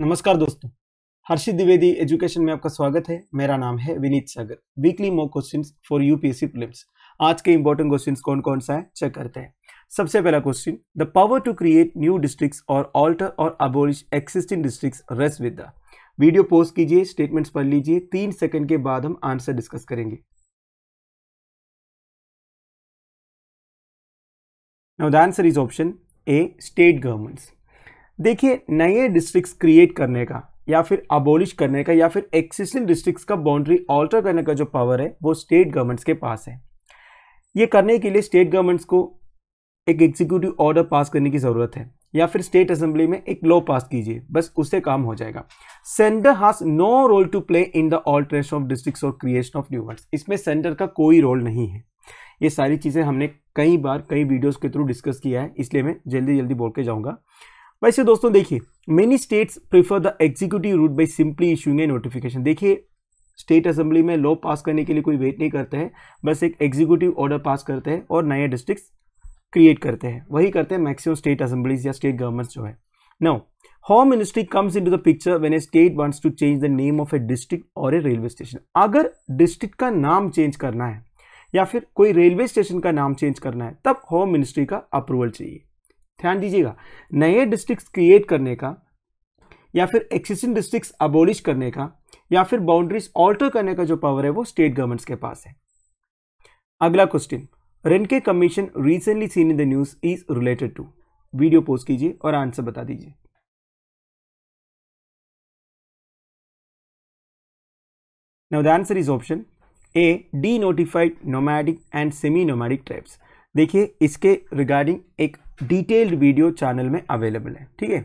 नमस्कार दोस्तों हर्षित द्विवेदी एजुकेशन में आपका स्वागत है मेरा नाम है Vineet Sagar weekly more question for UPSC prelims आज के इंपॉर्टेंट क्वेश्चन कौन कौन सा है चेक करते हैं सबसे पहला question the power to create new district or alter or abolish existing district rests with the video post कीजिए स्टेटमेंट्स पढ़ लीजिए तीन सेकंड के बाद हम आंसर डिस्कस करेंगे now the answer is option A state governments देखिए नए डिस्ट्रिक्ट क्रिएट करने का या फिर अबोलिश करने का या फिर एक्सिस्टिंग डिस्ट्रिक्ट का बाउंड्री ऑल्टर करने का जो पावर है वो स्टेट गवर्नमेंट्स के पास है ये करने के लिए स्टेट गवर्नमेंट्स को एक एग्जीक्यूटिव ऑर्डर पास करने की ज़रूरत है या फिर स्टेट असेंबली में एक लॉ पास कीजिए बस उससे काम हो जाएगा centre has no role to play in the alteration of districts और क्रिएशन ऑफ न्यू वर्ड्स इसमें सेंटर का कोई रोल नहीं है ये सारी चीज़ें हमने कई बार कई वीडियोस के थ्रू डिस्कस किया है इसलिए मैं जल्दी जल्दी बोल के जाऊँगा वैसे दोस्तों देखिए many states prefer the executive route by simply issuing a notification देखिए स्टेट असेंबली में लॉ पास करने के लिए कोई वेट नहीं करते हैं बस एक एग्जीक्यूटिव ऑर्डर पास करते हैं और नए डिस्ट्रिक्ट क्रिएट करते हैं वही करते हैं मैक्सिमम स्टेट असेंबलीज या स्टेट गवर्नमेंट्स जो है now home ministry comes into the picture when a state wants to change the name of a district or a railway station अगर डिस्ट्रिक्ट का नाम चेंज करना है या फिर कोई रेलवे स्टेशन का नाम चेंज करना है तब होम मिनिस्ट्री का अप्रूवल चाहिए ध्यान दीजिएगा नए डिस्ट्रिक्ट क्रिएट करने का या फिर एक्सिस्टिंग डिस्ट्रिक्ट अबोलिश करने का या फिर बाउंड्रीज ऑल्टर करने का जो पावर है वो स्टेट गवर्नमेंट्स के पास है अगला question Renke commission recently seen in the news is related to video post कीजिए और आंसर बता दीजिए now the answer is option A denotified nomadic and semi nomadic tribes देखिए इसके रिगार्डिंग एक डिटेल्ड वीडियो चैनल में अवेलेबल है ठीक है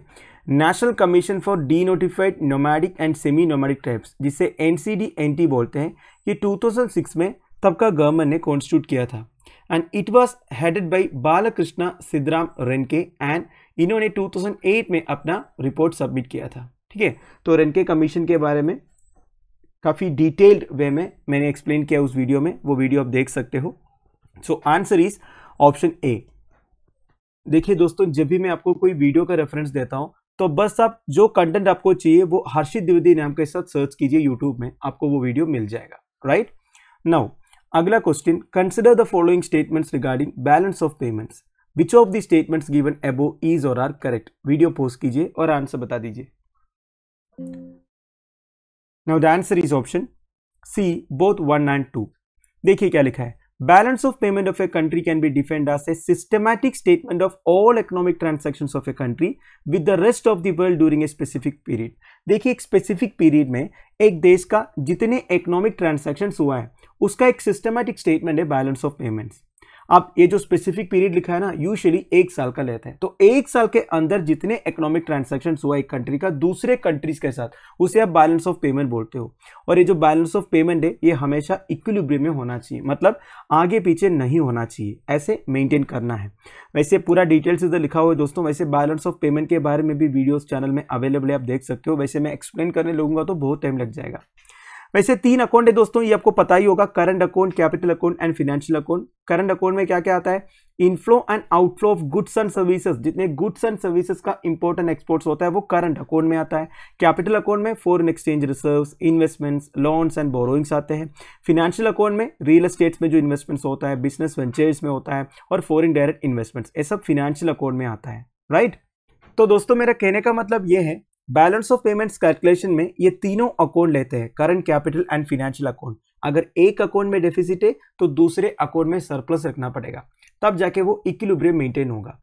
national commission for denotified nomadic and semi nomadic tribes जिसे N C D N T बोलते हैं ये 2006 में तब का गवर्नमेंट ने कॉन्स्टिट्यूट किया था and it was headed by Balkrishna Sidharam Renke and इन्होंने 2008 में अपना रिपोर्ट सबमिट किया था ठीक है तो रेनके कमीशन के बारे में काफ़ी डिटेल्ड वे में मैंने एक्सप्लेन किया उस वीडियो में वो वीडियो आप देख सकते हो so answer is option A देखिए दोस्तों जब भी मैं आपको कोई वीडियो का रेफरेंस देता हूँ तो बस आप जो कंटेंट आपको चाहिए वो हर्षित द्विवेदी नाम के साथ सर्च कीजिए यूट्यूब में आपको वो वीडियो मिल जाएगा राइट नाउ अगला question consider the following statements regarding balance of payments which of the statements given above is or are correct video post कीजिए और आंसर बता दीजिए now the answer is option C both one and two देखिए क्या लिखा है Balance of payment of a country can be defined as a systematic statement of all economic transactions of a country with the rest of the world during a specific period. देखिए एक specific period में एक देश का जितने economic transactions हुआ है उसका एक सिस्टमैटिक स्टेटमेंट है बैलेंस ऑफ पेमेंट्स आप ये जो स्पेसिफिक पीरियड लिखा है ना यूजली एक साल का लेते हैं तो एक साल के अंदर जितने इकोनॉमिक ट्रांजेक्शन हुआ एक कंट्री का दूसरे कंट्रीज के साथ उसे आप बैलेंस ऑफ पेमेंट बोलते हो और ये जो बैलेंस ऑफ पेमेंट है ये हमेशा इक्विलिब्रियम में होना चाहिए मतलब आगे पीछे नहीं होना चाहिए ऐसे मेंटेन करना है वैसे पूरा डिटेल्स इधर लिखा हुआ है दोस्तों वैसे बैलेंस ऑफ पेमेंट के बारे में भी वीडियोज चैनल में अवेलेबल है आप देख सकते हो वैसे मैं एक्सप्लेन करने लगूंगा तो बहुत टाइम लग जाएगा वैसे तीन अकाउंट है दोस्तों ये आपको पता ही होगा current account capital account and financial account current account में क्या क्या आता है inflow and outflow of goods and services जितने गुड्स एंड सर्विसेज का इंपोर्ट एंड एक्सपोर्ट्स होता है वो करंट अकाउंट में आता है कैपिटल अकाउंट में foreign exchange reserve investments loans and borrowings आते हैं फिनेंशियल अकाउंट में रियल एस्टेट्स में जो इन्वेस्टमेंट्स होता है बिजनेस वेंचर्स में होता है और फॉरन डायरेक्ट इन्वेस्टमेंट्स ये सब फिनेंशियल अकाउंट में आता है राइट right? तो दोस्तों मेरा कहने का मतलब ये है बैलेंस ऑफ पेमेंट्स कैलकुलेशन में ये तीनों अकाउंट लेते हैं current capital and financial account अगर एक अकाउंट में डेफिसिट है तो दूसरे अकाउंट में सरप्लस रखना पड़ेगा तब जाके वो इक्विलिब्रियम मेंटेन होगा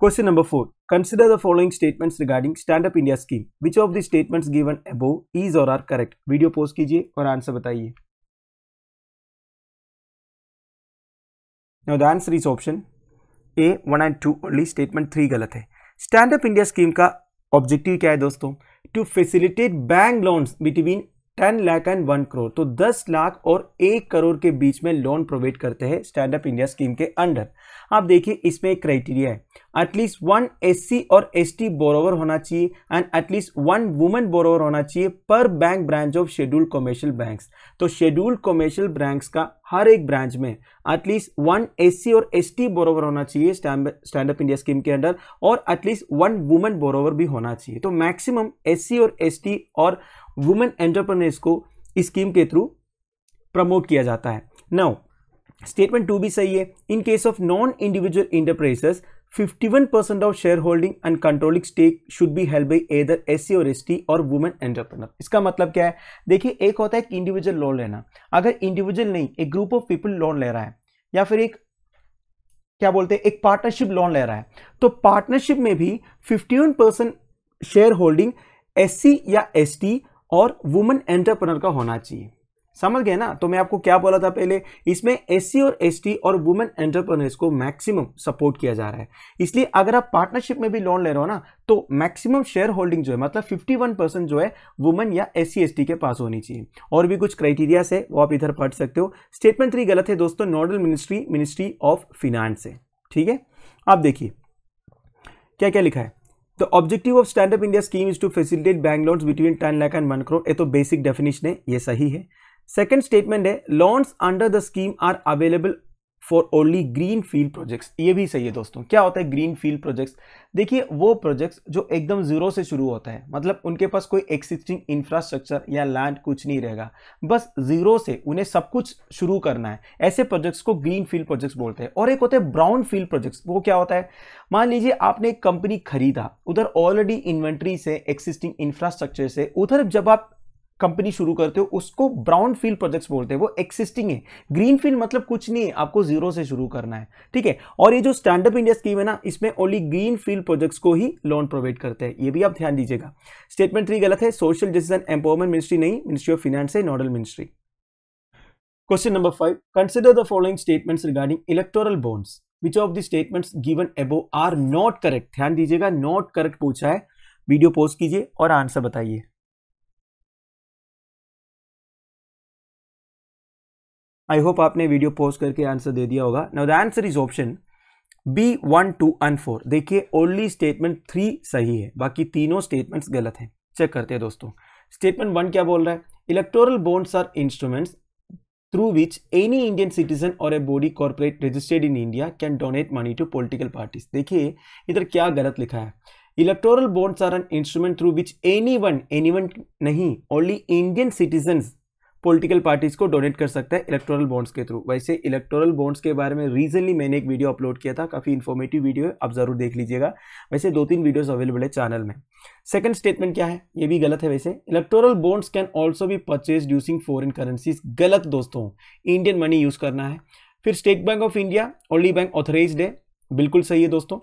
question number four consider the following statements regarding stand up India scheme which of the statements given above is or are correct video post कीजिए और आंसर बताइए Now the answer is option A one and two only statement three गलत है stand up India scheme का objective क्या है दोस्तों to facilitate bank loans between ten lakh and one crore तो दस लाख और एक करोड़ के बीच में लोन प्रोवाइड करते हैं स्टैंड अप इंडिया स्कीम के अंडर आप देखिए इसमें एक क्राइटेरिया है एटलीस्ट वन एससी और एसटी बोरोवर होना चाहिए and at least one women borrower होना चाहिए per bank branch of scheduled commercial banks तो शेड्यूल्ड कॉमर्शियल बैंक्स का हर एक ब्रांच में एटलीस्ट वन एससी और एसटी बोरोवर होना चाहिए स्टैंड अप इंडिया स्कीम के अंडर और एटलीस्ट वन वुमेन बोरोवर भी होना चाहिए तो मैक्सिमम एससी और एसटी और वुमेन एंटरप्रेन्योर्स को स्कीम के थ्रू प्रमोट किया जाता है नाउ स्टेटमेंट टू भी सही है in case of non individual enterprises 51 percent of shareholding and controlling stake should be held by either S और एस और वुमेन एंटरप्रेनर इसका मतलब क्या है देखिए एक होता है इंडिविजुअल लोन लेना अगर इंडिविजुअल नहीं एक ग्रुप ऑफ पीपल लोन ले रहा है या फिर एक क्या बोलते हैं एक पार्टनरशिप लोन ले रहा है तो पार्टनरशिप में भी 51 परसेंट शेयर होल्डिंग एस या एस और वुमेन एंटरप्रनर का होना चाहिए समझ गए ना तो मैं आपको क्या बोला था पहले इसमें एस और एस और वुमेन एंटरप्रनर को मैक्सिमम सपोर्ट किया जा रहा है इसलिए अगर आप पार्टनरशिप में भी लोन ले रहे हो ना तो मैक्सिमम शेयर होल्डिंग जो है मतलब 51 परसेंट जो है वुमेन या एस सी के पास होनी चाहिए और भी कुछ क्राइटेरिया है वो आप इधर पढ़ सकते हो स्टेटमेंट थ्री गलत है दोस्तों nodal ministry ministry of finance है ठीक है आप देखिए क्या क्या लिखा है तो objective of stand up India scheme is to facilitate bank loans between ten lakh and one crore ये तो बेसिक डेफिनेशन है ये सही है सेकंड स्टेटमेंट है loans under the scheme are available for only green field projects ये भी सही है दोस्तों क्या होता है ग्रीन फील्ड प्रोजेक्ट्स देखिए वो प्रोजेक्ट्स जो एकदम ज़ीरो से शुरू होता है मतलब उनके पास कोई एक्सिस्टिंग इंफ्रास्ट्रक्चर या लैंड कुछ नहीं रहेगा बस ज़ीरो से उन्हें सब कुछ शुरू करना है ऐसे प्रोजेक्ट्स को ग्रीन फील्ड प्रोजेक्ट्स बोलते हैं और एक होता है ब्राउन फील्ड प्रोजेक्ट्स वो क्या होता है मान लीजिए आपने एक कंपनी खरीदा उधर ऑलरेडी इन्वेंट्री से एक्सिस्टिंग इंफ्रास्ट्रक्चर से उधर जब आप कंपनी शुरू करते हो उसको ब्राउन फील्ड प्रोजेक्ट्स बोलते हैं वो एक्सिस्टिंग है ग्रीन फील्ड मतलब कुछ नहीं है आपको जीरो से शुरू करना है ठीक है और ये जो स्टैंडअप इंडिया स्कीम है ना इसमें ओनली ग्रीन फील्ड प्रोजेक्ट्स को ही लोन प्रोवाइड करते हैं ये भी आप ध्यान दीजिएगा स्टेटमेंट थ्री गलत है सोशल जस्टिस एम्पावरमेंट मिनिस्ट्री नहीं मिनिस्ट्री ऑफ फाइनेंस है nodal ministry question number five consider the following statement regarding electoral bonds which of the statements given above are not correct ध्यान दीजिएगा नॉट करेक्ट पूछा है video post कीजिए और answer बताइए I hope आपने video pause करके आंसर दे दिया होगा now the answer is option B one two and four देखिए ओनली स्टेटमेंट थ्री सही है बाकी तीनों स्टेटमेंट्स गलत हैं चेक करते हैं दोस्तों स्टेटमेंट वन क्या बोल रहा है electoral bonds are instruments through which any Indian citizen or a body corporate registered in India can donate money to political parties देखिए इधर क्या गलत लिखा है electoral bonds are an instrument through which any one any one नहीं only Indian citizens political parties को donate कर सकता है इलेक्टोरल बॉन्ड्स के थ्रू वैसे इलेक्टोरल बॉन्ड्स के बारे में रिसेंटली मैंने एक वीडियो अपलोड किया था काफ़ी इन्फॉर्मेटिव वीडियो है आप ज़रूर देख लीजिएगा वैसे दो तीन वीडियोस अवेलेबल है चैनल में सेकंड स्टेटमेंट क्या है ये भी गलत है वैसे इलेक्टोरल बॉन्ड्स कैन ऑल्सो भी परचेज यूजिंग फॉरन करेंसीज गलत दोस्तों इंडियन मनी यूज़ करना है फिर State Bank of India only bank authorise है बिल्कुल सही है दोस्तों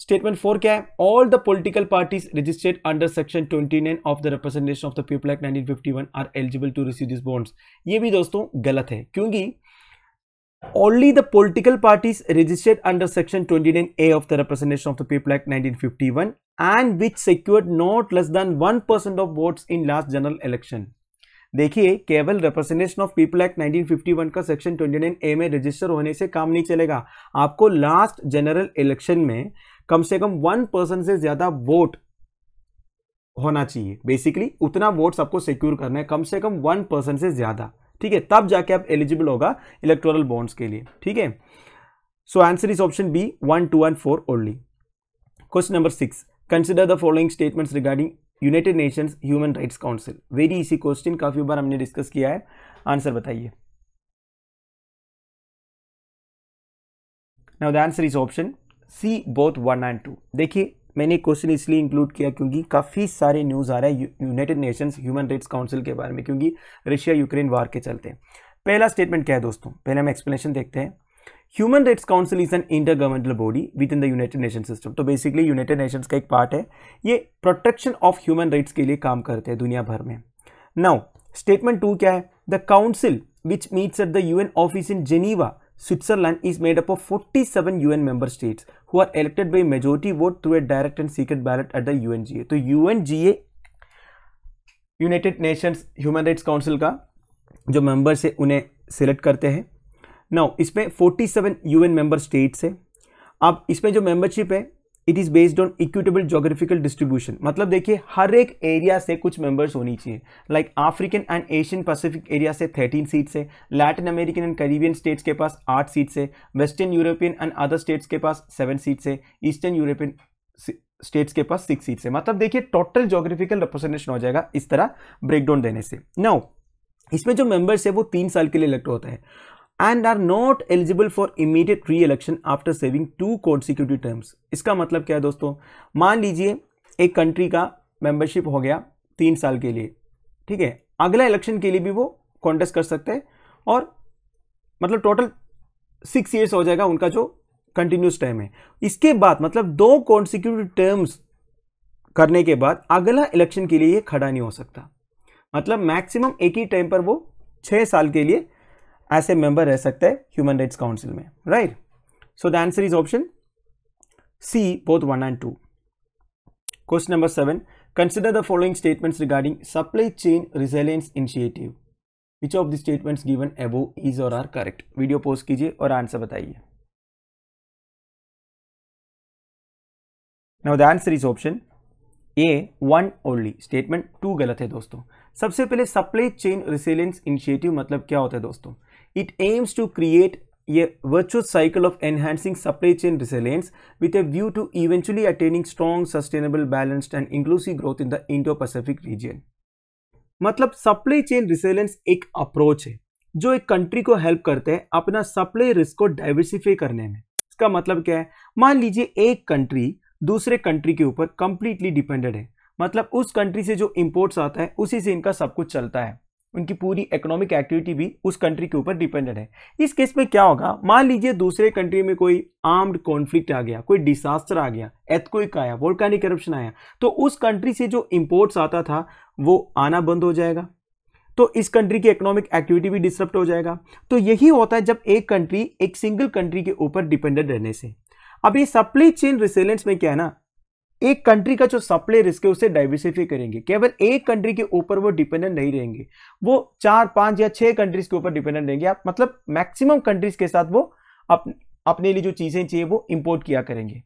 स्टेटमेंट फोर क्या है all the political parties registered under section twenty nine of the representation of the people act nineteen fifty one are eligible to receive this bonds ये भी दोस्तों गलत है क्योंकि only the political parties registered under section twenty nine A of the representation of the people act nineteen fifty one and which secured not less less one percent of votes in last general election देखिए केवल representation of people act 1951 का section 29 ए में register होने से काम नहीं चलेगा आपको लास्ट जनरल इलेक्शन में कम से कम वन परसेंट से ज्यादा वोट होना चाहिए बेसिकली उतना वोट आपको सिक्योर करना है कम से कम वन परसेंट से ज्यादा ठीक है तब जाके आप एलिजिबल होगा इलेक्ट्रोरल बॉन्ड्स के लिए ठीक है so answer is option B one two and four only question number six consider the following statements regarding United Nations human rights council very इसी क्वेश्चन काफी बार हमने डिस्कस किया है आंसर बताइए now the answer is option C both one and two देखिए मैंने question इसलिए इंक्लूड किया क्योंकि काफ़ी सारे न्यूज़ आ रहे हैं United Nations human rights council के बारे में क्योंकि रशिया यूक्रेन वार के चलते पहला स्टेटमेंट क्या है दोस्तों पहले हम एक्सप्लेनेशन देखते हैं human rights council is an intergovernmental body within the United Nation system तो बेसिकली यूनाइटेड नेशंस का एक पार्ट है ये प्रोटेक्शन ऑफ ह्यूमन राइट्स के लिए काम करते हैं दुनिया भर में नाउ स्टेटमेंट टू क्या है the council which meets at the UN office in Geneva Switzerland is made up of 47 UN member states who are elected by majority vote through a direct and secret ballot at the U N G A तो U N G A United Nations human rights council का जो members है उन्हें select करते हैं now इसमें forty seven U N member states है अब इसमें जो मेंबरशिप है it is based on equitable geographical distribution मतलब देखिए हर एक एरिया से कुछ मेंबर्स होनी चाहिए like African and Asian Pacific area से 13 सीट्स है Latin American and Caribbean states के पास 8 सीट्स है Western European and other states के पास 7 सीट्स है ईस्टर्न यूरोपियन स्टेट्स के पास 6 सीट्स है मतलब देखिए टोटल जोग्राफिकल रिप्रेजेंटेशन हो जाएगा इस तरह ब्रेक डाउन देने से नाउ इसमें जो मेंबर्स है वो तीन साल के लिए इलेक्ट होता है and are not eligible for immediate re election after serving two consecutive terms इसका मतलब क्या है दोस्तों मान लीजिए एक कंट्री का मेंबरशिप हो गया तीन साल के लिए ठीक है अगला इलेक्शन के लिए भी वो कॉन्टेस्ट कर सकते हैं और मतलब टोटल सिक्स ईयर्स हो जाएगा उनका जो कंटिन्यूस टाइम है इसके बाद मतलब दो कॉन्सिक्यूटिव टर्म्स करने के बाद अगला इलेक्शन के लिए ये खड़ा नहीं हो सकता मतलब मैक्सिमम एक ही टाइम पर वो छः साल के लिए ऐसे मेंबर रह सकता है ह्यूमन राइट काउंसिल में right so the answer is option C both one and two question number seven consider the following statements regarding supply chain resilience initiative which of the statements given above is or are correct video post कीजिए और answer बताइए now the answer is option A one only statement two गलत है दोस्तों सबसे पहले supply chain रिसेलेंस initiative मतलब क्या होता है दोस्तों It aims to create a virtuous cycle of enhancing supply chain resilience with a view to eventually attaining strong, sustainable, balanced and inclusive growth in the Indo-Pacific region. मतलब supply chain resilience एक approach है जो एक country को help करते हैं अपना supply risk को डाइवर्सिफाई करने में इसका मतलब क्या है मान लीजिए एक कंट्री दूसरे कंट्री के ऊपर कंप्लीटली डिपेंडेड है मतलब उस कंट्री से जो इम्पोर्ट्स आता है उसी से इनका सब कुछ चलता है उनकी पूरी इकोनॉमिक एक्टिविटी भी उस कंट्री के ऊपर डिपेंडेंट है इस केस में क्या होगा मान लीजिए दूसरे कंट्री में कोई आर्म्ड कॉन्फ्लिक्ट आ गया कोई डिसास्टर आ गया एथकोइक आया वोल्कानिक करप्शन आया तो उस कंट्री से जो इम्पोर्ट्स आता था वो आना बंद हो जाएगा तो इस कंट्री की इकोनॉमिक एक्टिविटी भी डिस्टर्ब हो जाएगा तो यही होता है जब एक कंट्री एक सिंगल कंट्री के ऊपर डिपेंडेंट रहने से अब ये सप्लाई चेन रिसेलेंस में क्या है ना एक कंट्री का जो सप्लाई रिस्क है उसे डाइवर्सिफाई करेंगे केवल एक कंट्री के ऊपर वो डिपेंडेंट नहीं रहेंगे वो चार पांच या छह कंट्रीज के ऊपर डिपेंडेंट रहेंगे आप मतलब मैक्सिमम कंट्रीज के साथ वो अप, अपने लिए जो चीज़ें चाहिए वो इंपोर्ट किया करेंगे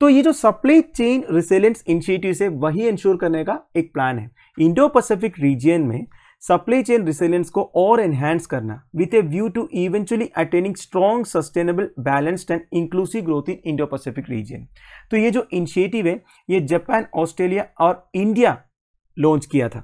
तो ये जो सप्लाई चेन रिसेलेंस इनिशिएटिव है वही इंश्योर करने का एक प्लान है इंडो पैसिफिक रीजियन में सप्लाई चेन रिसिलियंस को और एनहेंस करना with a view to eventually attaining strong sustainable balanced and inclusive growth in Indo Pacific region तो ये जो इनिशिएटिव है ये जापान ऑस्ट्रेलिया और इंडिया लॉन्च किया था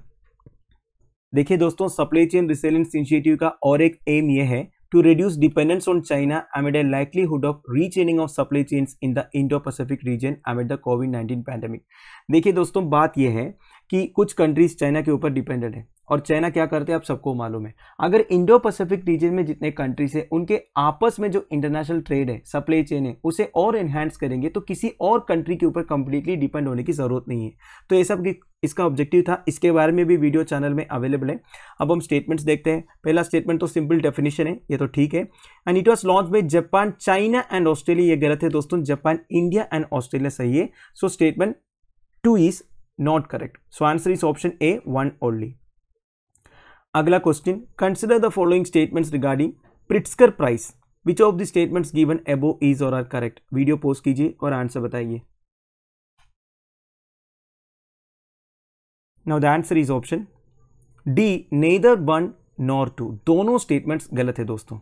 देखिए दोस्तों सप्लाई चेन रिसिलियंस इनिशिएटिव का और एक एम ये है to reduce dependence on China amid a livelihood of rechaining of supply chains in the Indo Pacific region amid the COVID nineteen pandemic देखिए दोस्तों बात यह है कि कुछ कंट्रीज चाइना के ऊपर डिपेंडेंट है और चाइना क्या करते हैं आप सबको मालूम है अगर इंडो पैसिफिक रीजन में जितने कंट्रीज हैं उनके आपस में जो इंटरनेशनल ट्रेड है सप्लाई चेन है उसे और इन्हांस करेंगे तो किसी और कंट्री के ऊपर कंप्लीटली डिपेंड होने की ज़रूरत नहीं है तो ये सब इसका ऑब्जेक्टिव था इसके बारे में भी वीडियो चैनल में अवेलेबल है अब हम स्टेटमेंट्स देखते हैं पहला स्टेटमेंट तो सिंपल डेफिनेशन है ये तो ठीक है and it was launch by Japan China and Australia ये गलत है दोस्तों जापान इंडिया एंड ऑस्ट्रेलिया सही है so statement two is not correct so answer is option A one only अगला question consider the following statements regarding Pritzker prize which of the statements given above is or are correct video post कीजिए और answer बताइए now the answer is option D neither one nor two दोनों statements गलत है दोस्तों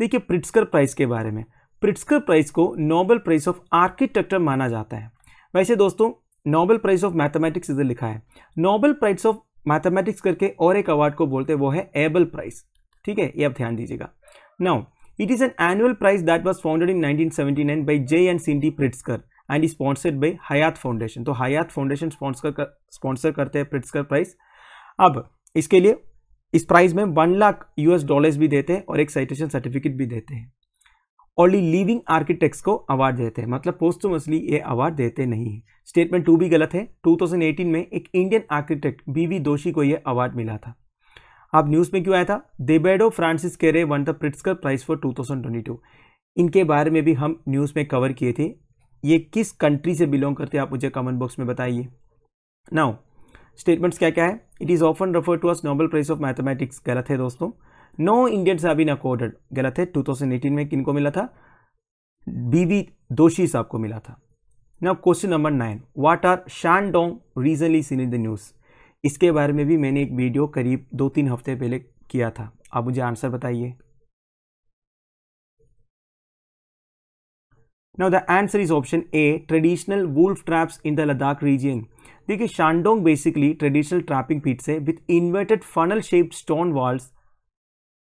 देखिए Pritzker prize के बारे में प्रिट्सकर प्राइस को नोबेल प्राइस ऑफ आर्किटेक्चर माना जाता है वैसे दोस्तों नोबेल प्राइस ऑफ मैथमेटिक्स इधर लिखा है नोबेल प्राइस ऑफ मैथमेटिक्स करके और एक अवार्ड को बोलते हैं वो है एबल प्राइज ठीक है ये आप ध्यान दीजिएगा now it is an annual prize that was founded in 1979 by Jay and Cindy Pritzker and sponsored by Hyatt Foundation तो हयात फाउंडेशन स्पॉन्सर स्पॉन्सर करते हैं प्रिट्सकर प्राइज अब इसके लिए इस प्राइज में वन लाख यूएस डॉलर्स भी देते हैं और एक साइटेशन सर्टिफिकेट भी देते हैं ओनली लिविंग आर्किटेक्ट्स को अवार्ड देते हैं मतलब पोस्टमसली ये अवार्ड देते नहीं हैं स्टेटमेंट टू भी गलत है 2018 में एक इंडियन आर्किटेक्ट बीवी दोषी को यह अवार्ड मिला था अब न्यूज़ में क्यों आया था Diebedo Francis Kere won the Pritzker prize for two इनके बारे में भी हम न्यूज़ में कवर किए थे ये किस कंट्री से बिलोंग करते हैं आप मुझे कमेंट बॉक्स में बताइए नाउ स्टेटमेंट्स क्या क्या है it is often refer to as Nobel prize of mathematics गलत है दोस्तों no Indians have been accorded गलत है 2018 में किनको मिला था बीबी दोषी साहब को मिला था ना question number nine what are Shandong recently seen in the news इसके बारे में भी मैंने एक वीडियो करीब दो तीन हफ्ते पहले किया था आप मुझे आंसर बताइए now the answer is option A traditional wolf traps in the Ladakh region देखिए Shandong basically traditional trapping pit से with inverted funnel shaped stone walls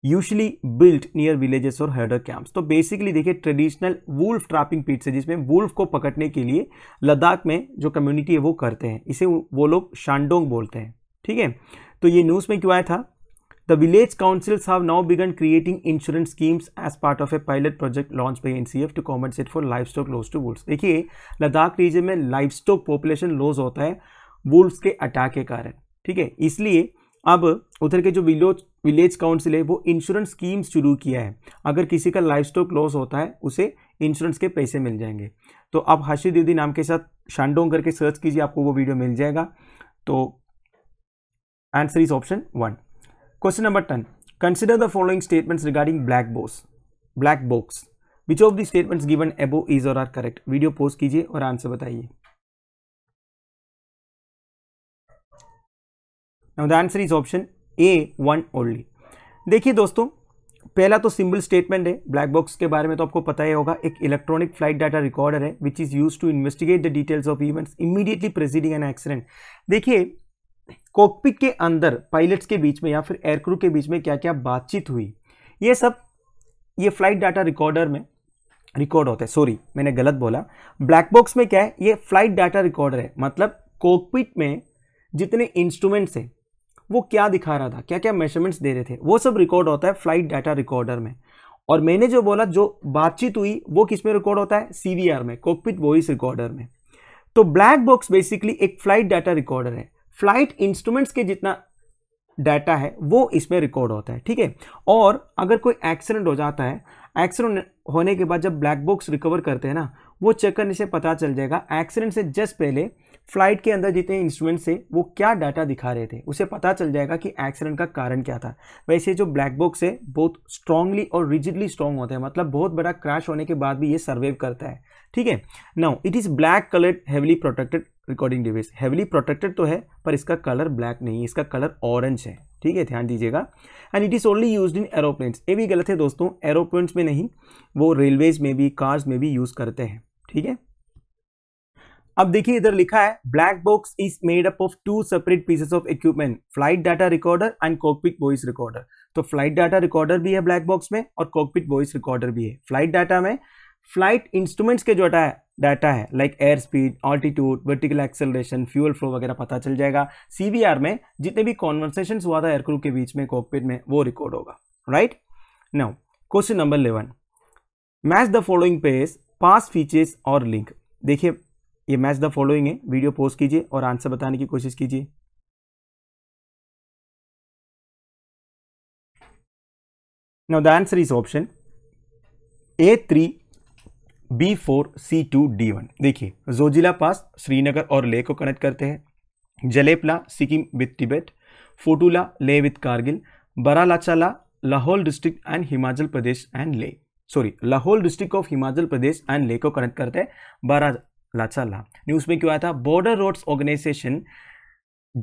usually built near villages और हर्डर कैंप्स तो बेसिकली देखिए traditional wolf trapping pits है जिसमें wolf को पकड़ने के लिए लद्दाख में जो कम्युनिटी है वो करते हैं इसे वो लोग शांडोंग बोलते हैं ठीक है तो ये न्यूज़ में क्यों आया था the village councils have now begun creating insurance schemes as part of a pilot project launch by N C F to compensate for livestock loss to wolves देखिए लद्दाख रीजन में लाइफ स्टॉक पॉपुलेशन लॉस होता है wolves के attack के कारण ठीक है इसलिए अब उधर के जो विलोज विलेज काउंसिल है वो इंश्योरेंस स्कीम्स शुरू किया है अगर किसी का लाइफ स्टॉक लॉस होता है उसे इंश्योरेंस के पैसे मिल जाएंगे तो आप हर्षी दीदी नाम के साथ शांडोंग करके सर्च कीजिए आपको वो वीडियो मिल जाएगा तो answer is option one question number ten consider the following statements regarding black box black box which of the statements given above is or are correct video post कीजिए और answer बताइए now the answer is option A one only देखिए दोस्तों पहला तो simple statement है black box के बारे में तो आपको पता ही होगा एक इलेक्ट्रॉनिक फ्लाइट डाटा रिकॉर्डर है which is use to investigate the details of events immediately preceding an accident देखिए कॉकपिट के अंदर पायलट्स के बीच में या फिर एयरक्रू के बीच में क्या क्या बातचीत हुई ये सब ये फ्लाइट डाटा रिकॉर्डर में रिकॉर्ड होता है सॉरी मैंने गलत बोला ब्लैक बॉक्स में क्या है ये फ्लाइट डाटा रिकॉर्डर है मतलब कॉकपिट में जितने इंस्ट्रूमेंट्स हैं वो क्या दिखा रहा था क्या क्या मेजरमेंट्स दे रहे थे वो सब रिकॉर्ड होता है फ्लाइट डाटा रिकॉर्डर में और मैंने जो बोला जो बातचीत हुई वो किस में रिकॉर्ड होता है सी में कॉकपिट वॉइस रिकॉर्डर में तो ब्लैक बॉक्स बेसिकली एक फ्लाइट डाटा रिकॉर्डर है फ्लाइट इंस्ट्रूमेंट्स के जितना डाटा है वो इसमें रिकॉर्ड होता है ठीक है और अगर कोई एक्सीडेंट हो जाता है एक्सीडेंट होने के बाद जब ब्लैक बॉक्स रिकवर करते हैं ना वो चेक करने से पता चल जाएगा एक्सीडेंट से जस्ट पहले फ्लाइट के अंदर जितने इंस्ट्रूमेंट्स थे वो क्या डाटा दिखा रहे थे उसे पता चल जाएगा कि एक्सीडेंट का कारण क्या था वैसे जो ब्लैक बॉक्स है बहुत स्ट्रांगली और रिजिडली स्ट्रांग होते हैं मतलब बहुत बड़ा क्रैश होने के बाद भी ये सर्वेव करता है ठीक है now it is black coloured heavily protected recording device heavily protected तो है पर इसका कलर ब्लैक नहीं इसका कलर ऑरेंज है ठीक है ध्यान दीजिएगा and it is only use in aeroplanes ये भी गलत है दोस्तों एरोप्लेन्स में नहीं वो रेलवेज में भी कार्स में भी यूज़ करते हैं ठीक है अब देखिए इधर लिखा है black box is made up of two separate pieces of equipment flight data recorder and cockpit voice recorder तो फ्लाइट डाटा रिकॉर्डर भी है ब्लैक बॉक्स में और कॉकपिट वॉइस रिकॉर्डर भी है फ्लाइट डाटा में फ्लाइट इंस्ट्रूमेंट्स के जो डाटा है डाटा है like air speed altitude vertical acceleration fuel flow वगैरह पता चल जाएगा सीवीआर में जितने भी कॉन्वर्सेशन हुआ था एयरक्रू के बीच में कॉकपिट में वो रिकॉर्ड होगा right now question number eleven match the following page pass features और लिंक देखिए ये मैच द फॉलोइंग है वीडियो पोस्ट कीजिए और आंसर बताने की कोशिश कीजिए now the answer is option A three B four C two D one देखिए जोजिला पास श्रीनगर और ले को कनेक्ट करते हैं Jelep La Sikkim with Tibet Fotu La Leh with Kargil Baralacha La Lahaul district and Himachal Pradesh and Leh sorry Lahaul district of Himachal Pradesh and Leh को कनेक्ट करते हैं बारा ला चला न्यूज़ में क्यों आया था border roads organisation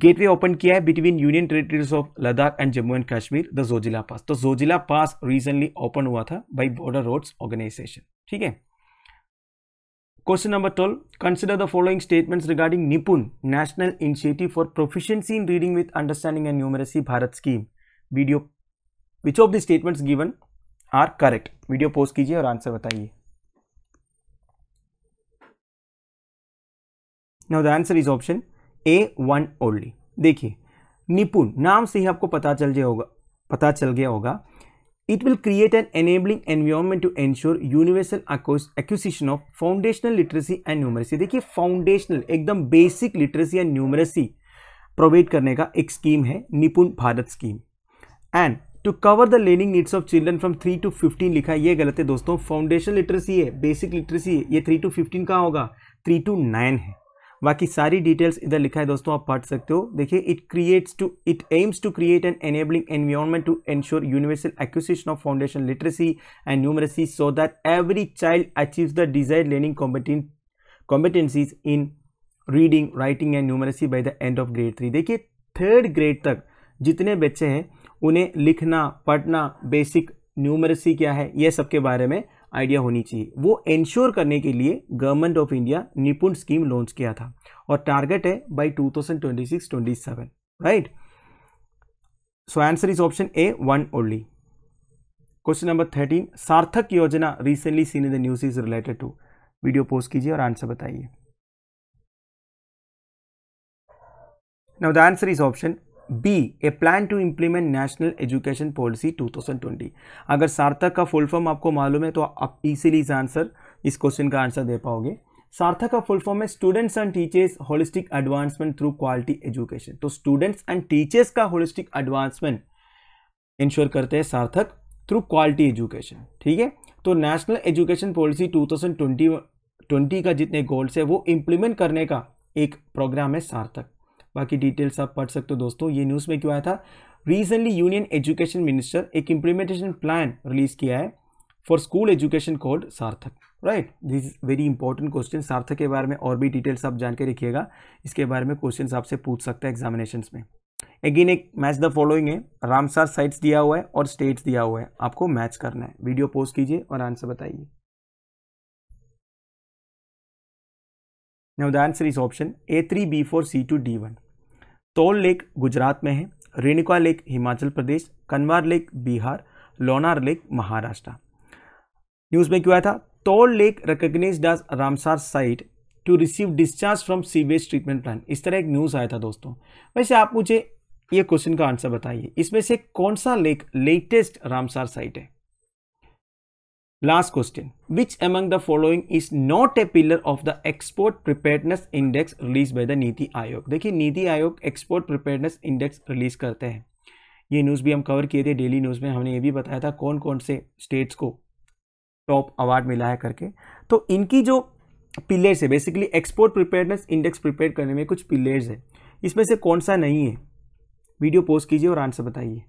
gateway open किया है between union territories of Ladakh and Jammu and Kashmir the Zojila pass तो जोजिला पास रिसेंटली ओपन हुआ था बाई बॉर्डर रोड्स ऑर्गेनाइजेशन ठीक है question number twelve consider the following statements regarding NIPUN national initiative for proficiency in reading with understanding and numeracy Bharat scheme video which of the statements given are correct video post कीजिए और answer बताइए now the answer is option A one only देखिए निपुण नाम से ही आपको पता चल गया होगा पता चल गया होगा it will create an enabling environment to ensure universal acquisition of foundational literacy and numeracy देखिए फाउंडेशनल एकदम basic literacy and numeracy provide करने का एक स्कीम है NIPUN Bharat scheme and to cover the learning needs of children from three to fifteen लिखा है ये गलत है दोस्तों फाउंडेशन लिटरेसी है बेसिक लिटरेसी है ये थ्री टू फिफ्टीन का होगा थ्री टू नाइन है बाकी सारी डिटेल्स इधर लिखा है दोस्तों आप पढ़ सकते हो देखिए it creates to it aims to create an enabling environment to ensure universal acquisition of foundation literacy and numeracy so that every child achieves the desired learning competencies in reading writing and numeracy by the end of grade three देखिए third grade तक जितने बच्चे हैं उन्हें लिखना पढ़ना basic numeracy क्या है ये सब के बारे में आइडिया होनी चाहिए वो इंश्योर करने के लिए government of India NIPUN scheme launch किया था और टारगेट है by two thousand twenty six twenty seven right so answer is option A one only question number thirteen Sarthak योजना recently seen in the news is related to video post कीजिए और answer बताइए now the answer is option B a plan to implement national education policy 2020 अगर सार्थक का full form आपको मालूम है तो आप इसीलिए इस आंसर इस क्वेश्चन का आंसर दे पाओगे सार्थक का फुल फॉर्म है students and teachers holistic advancement through quality education तो स्टूडेंट्स एंड टीचर्स का होलिस्टिक एडवांसमेंट इंश्योर करते हैं सार्थक थ्रू क्वालिटी एजुकेशन ठीक है तो नेशनल एजुकेशन पॉलिसी 2020 20 का जितने गोल्स है वो इम्प्लीमेंट करने का एक प्रोग्राम है सार्थक बाकी डिटेल्स आप पढ़ सकते हो दोस्तों ये न्यूज़ में क्यों आया था रिसेंटली यूनियन एजुकेशन मिनिस्टर एक इम्प्लीमेंटेशन प्लान रिलीज किया है for school education code Sarthak right this is very important question Sarthak के बारे में और भी डिटेल्स आप जान के रखिएगा इसके बारे में क्वेश्चन आपसे पूछ सकते हैं एग्जामिनेशन में अगेन एक मैच द फॉलोइंग है रामसार साइट्स दिया हुआ है और स्टेट्स दिया हुआ है आपको मैच करना है वीडियो पोस्ट कीजिए और आंसर बताइए Now the answer is option one Thol lake Gujarat में है Renuka lake Himachal Pradesh Kanwar lake Bihar Lonar lake Maharashtra news में क्यों आया था Thol lake recognised as Ramsar site to receive discharge from sewage treatment plant इस तरह एक न्यूज़ आया था दोस्तों वैसे आप मुझे ये क्वेश्चन का आंसर बताइए इसमें से कौन सा लेक लेटेस्ट रामसार साइट है Last question. Which among the following is not a pillar of the Export Preparedness Index released by the नीति आयोग देखिए नीति आयोग एक्सपोर्ट प्रिपेयर्डनेस इंडेक्स रिलीज करते हैं ये न्यूज़ भी हम कवर किए थे डेली न्यूज़ में हमने ये भी बताया था कौन कौन से स्टेट्स को टॉप अवार्ड मिला है करके तो इनकी जो पिलर्स है basically export preparedness index prepare करने में कुछ पिलर्स है इसमें से कौन सा नहीं है वीडियो पोस्ट कीजिए और आंसर बताइए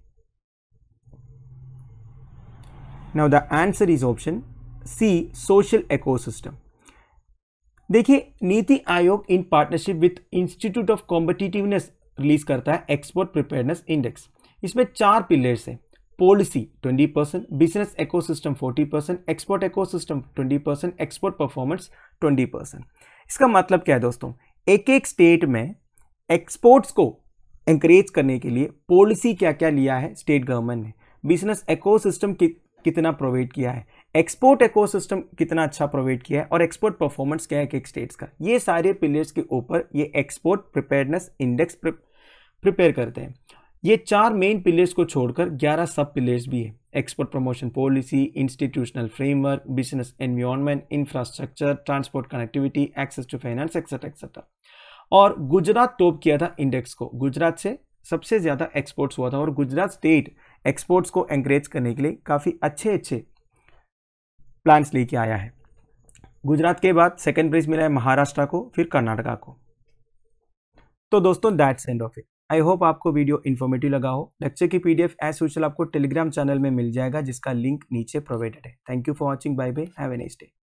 now the answer is option C social ecosystem देखिए NITI Aayog in partnership with institute of competitiveness release करता है एक्सपोर्ट प्रिपेयरनेस इंडेक्स इसमें चार पिलर्स हैं policy 20 percent business ecosystem 40 percent export ecosystem 20 percent export performance 20 percent इसका मतलब क्या है दोस्तों एक एक स्टेट में एक्सपोर्ट्स को इंकरेज करने के लिए पॉलिसी क्या क्या लिया है स्टेट गवर्नमेंट ने बिजनेस इकोसिस्टम कितना प्रोवाइड किया है एक्सपोर्ट इकोसिस्टम कितना अच्छा प्रोवाइड किया है और एक्सपोर्ट परफॉर्मेंस क्या है एक स्टेट्स का ये सारे पिलर्स के ऊपर ये एक्सपोर्ट प्रिपेयरनेस इंडेक्स प्रिपेयर करते हैं ये चार मेन पिलर्स को छोड़कर 11 सब पिलर्स भी है export promotion policy institutional framework business environment infrastructure transport connectivity access to finance etcetera etcetera और गुजरात टॉप किया था इंडेक्स को गुजरात से सबसे ज़्यादा एक्सपोर्ट्स हुआ था और गुजरात स्टेट एक्सपोर्ट्स को एंकरेज करने के लिए काफ़ी अच्छे अच्छे प्लान्स लेके आया है गुजरात के बाद सेकेंड प्लेस मिला है महाराष्ट्र को फिर कर्नाटका को तो दोस्तों that's end of it I hope आपको वीडियो इन्फॉर्मेटिव लगा हो लेक्चर की पीडीएफ एज आपको टेलीग्राम चैनल में मिल जाएगा जिसका लिंक नीचे प्रोवाइडेड है thank you for watching bye bye have a next day